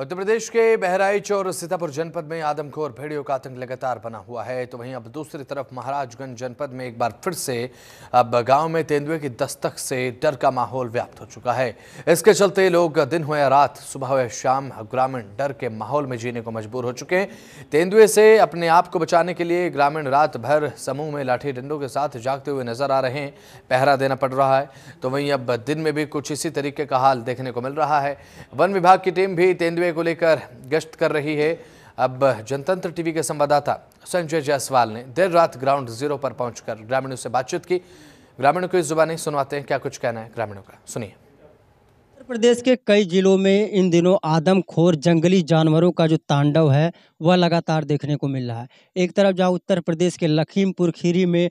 उत्तर प्रदेश के बहराइच और सीतापुर जनपद में आदमखोर भेड़ियों का आतंक लगातार बना हुआ है तो वहीं अब दूसरी तरफ महाराजगंज जनपद में एक बार फिर से अब गांव में तेंदुए की दस्तक से डर का माहौल व्याप्त हो चुका है इसके चलते लोग दिन हो या रात सुबह हो या शाम ग्रामीण डर के माहौल में जीने को मजबूर हो चुके हैं तेंदुए से अपने आप को बचाने के लिए ग्रामीण रात भर समूह में लाठी डंडों के साथ जागते हुए नजर आ रहे हैं पहरा देना पड़ रहा है तो वहीं अब दिन में भी कुछ इसी तरीके का हाल देखने को मिल रहा है वन विभाग की टीम भी तेंदुए रनवे को लेकर गश्त कर रही है अब जनतंत्र टीवी के संवाददाता संजय जायसवाल ने देर रात ग्राउंड जीरो पर पहुंचकर ग्रामीणों से बातचीत की ग्रामीणों को इस जुबानी सुनवाते हैं क्या कुछ कहना है ग्रामीणों का सुनिए उत्तर प्रदेश के कई जिलों में इन दिनों आदमखोर जंगली जानवरों का जो तांडव है वह लगातार देखने को मिल रहा है एक तरफ जहां उत्तर प्रदेश के लखीमपुर खीरी में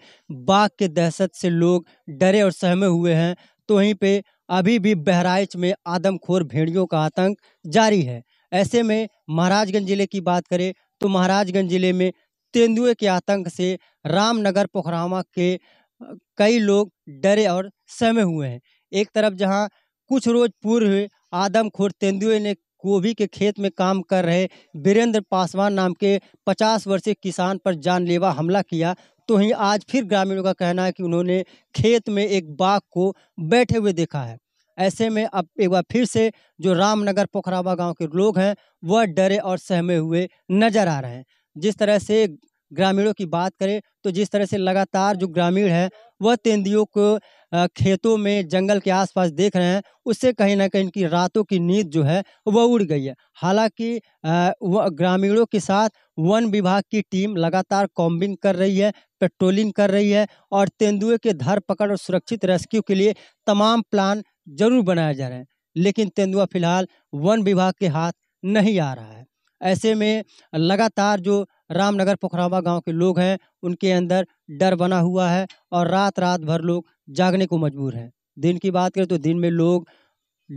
बाघ के दहशत से लोग डरे और सहमे हुए हैं तो वहीं पे अभी भी बहराइच में आदमखोर भेड़ियों का आतंक जारी है ऐसे में महाराजगंज जिले की बात करें तो महाराजगंज जिले में तेंदुए के आतंक से रामनगर पोखरामा के कई लोग डरे और सहमे हुए हैं एक तरफ जहां कुछ रोज पूर्व आदमखोर तेंदुए ने गोभी के खेत में काम कर रहे वीरेंद्र पासवान नाम के 50 वर्षीय किसान पर जानलेवा हमला किया तो वहीं आज फिर ग्रामीणों का कहना है कि उन्होंने खेत में एक बाघ को बैठे हुए देखा है ऐसे में अब एक बार फिर से जो रामनगर पोखरावा गांव के लोग हैं वह डरे और सहमे हुए नजर आ रहे हैं जिस तरह से ग्रामीणों की बात करें तो जिस तरह से लगातार जो ग्रामीण है वह तेंदुओं को खेतों में जंगल के आसपास देख रहे हैं उससे कहीं ना कहीं इनकी रातों की नींद जो है वह उड़ गई है हालांकि वह ग्रामीणों के साथ वन विभाग की टीम लगातार कॉम्बिंग कर रही है पेट्रोलिंग कर रही है और तेंदुए के धर पकड़ और सुरक्षित रेस्क्यू के लिए तमाम प्लान जरूर बनाया जा रहा है लेकिन तेंदुआ फिलहाल वन विभाग के हाथ नहीं आ रहा है ऐसे में लगातार जो रामनगर पोखरावा गांव के लोग हैं उनके अंदर डर बना हुआ है और रात रात भर लोग जागने को मजबूर हैं दिन की बात करें तो दिन में लोग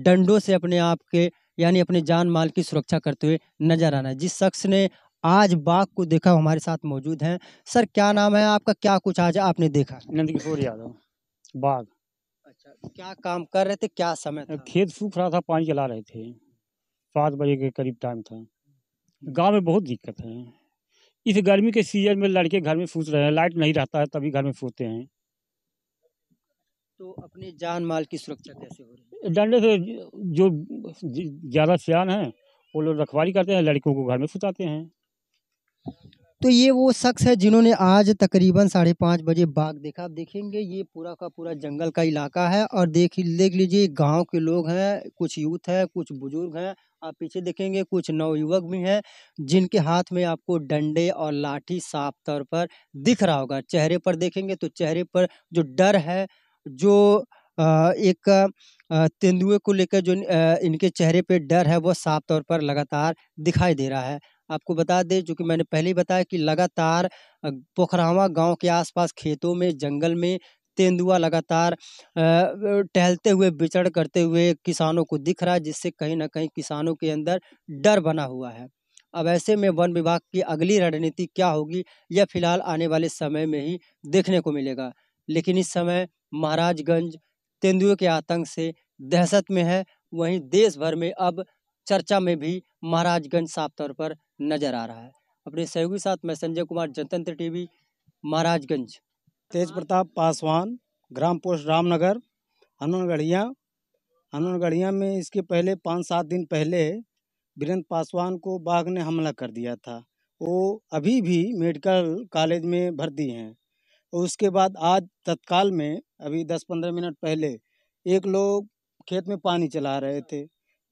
डंडों से अपने आप के यानी अपने जान माल की सुरक्षा करते हुए नजर आना जिस शख्स ने आज बाघ को देखा हमारे साथ मौजूद हैं सर क्या नाम है आपका क्या कुछ आज आपने देखा नंद किशोर यादव बाघ अच्छा क्या काम कर रहे थे क्या समय था? खेत सूख रहा था पानी चला रहे थे सात बजे के करीब टाइम था गांव में बहुत दिक्कत है इस गर्मी के सीजन में लड़के घर में फूस रहे हैं लाइट नहीं रहता है तभी घर में सूते हैं तो अपने जान माल की सुरक्षा कैसे हो रही है डंडे से जो ज़्यादा सियान है वो लोग रखवाली करते हैं लड़कियों को घर में सुताते हैं तो ये वो शख्स है जिन्होंने आज तकरीबन साढ़े पाँच बजे बाघ देखा आप देखेंगे ये पूरा का पूरा जंगल का इलाका है और देख देख लीजिए गांव के लोग हैं कुछ यूथ है कुछ बुजुर्ग हैं आप पीछे देखेंगे कुछ नवयुवक भी हैं जिनके हाथ में आपको डंडे और लाठी साफ तौर पर दिख रहा होगा चेहरे पर देखेंगे तो चेहरे पर जो डर है जो एक तेंदुए को लेकर जो इनके चेहरे पे डर है वो साफ तौर पर लगातार दिखाई दे रहा है आपको बता दें कि मैंने पहले ही बताया कि लगातार पोखरावा गांव के आसपास खेतों में जंगल में तेंदुआ लगातार टहलते हुए विचरण करते हुए किसानों को दिख रहा है जिससे कहीं ना कहीं किसानों के अंदर डर बना हुआ है अब ऐसे में वन विभाग की अगली रणनीति क्या होगी यह फिलहाल आने वाले समय में ही देखने को मिलेगा लेकिन इस समय महाराजगंज तेंदुए के आतंक से दहशत में है वहीं देश भर में अब चर्चा में भी महाराजगंज साफ तौर पर नजर आ रहा है अपने सहयोगी साथ मैं संजय कुमार जनतंत्र टीवी महाराजगंज तेज प्रताप पासवान ग्राम पोस्ट रामनगर हनुमगढ़िया हनुमगढ़िया में इसके पहले पाँच सात दिन पहले वीरेंद्र पासवान को बाघ ने हमला कर दिया था वो अभी भी मेडिकल कॉलेज में भर्ती हैं उसके बाद आज तत्काल में अभी दस पंद्रह मिनट पहले एक लोग खेत में पानी चला रहे थे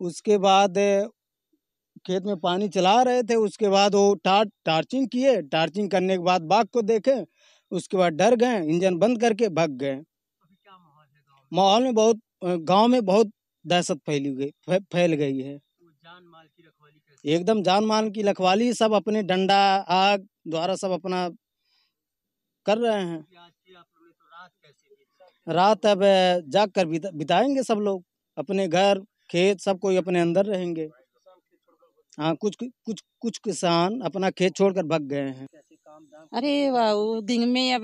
उसके बाद खेत में पानी चला रहे थे उसके बाद वो टार टार्चिंग किए टार्चिंग करने के बाद बाघ को देखे उसके बाद डर गए इंजन बंद करके भाग गए माहौल में बहुत गांव में बहुत दहशत फैली गई फैल गई है एकदम जान माल की रखवाली सब अपने डंडा आग द्वारा सब अपना कर रहे हैं तो रात अब जाग कर बिताएंगे सब लोग अपने घर खेत सब कोई अपने अंदर रहेंगे हाँ कुछ कुछ कुछ किसान अपना खेत छोड़कर भाग गए हैं अरे वाह दिन में अब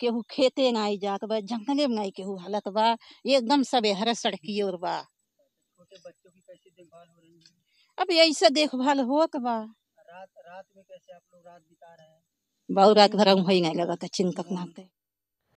केहू खेते ना जात बा जंगले में नहीं केहू हालत बा एकदम सब हर सड़की और बा अब ऐसे देखभाल हो बा रात रात में कैसे आप लोग रात बिता रहे हैं बहु रात भर हम वही नहीं लगा चिंतक नाम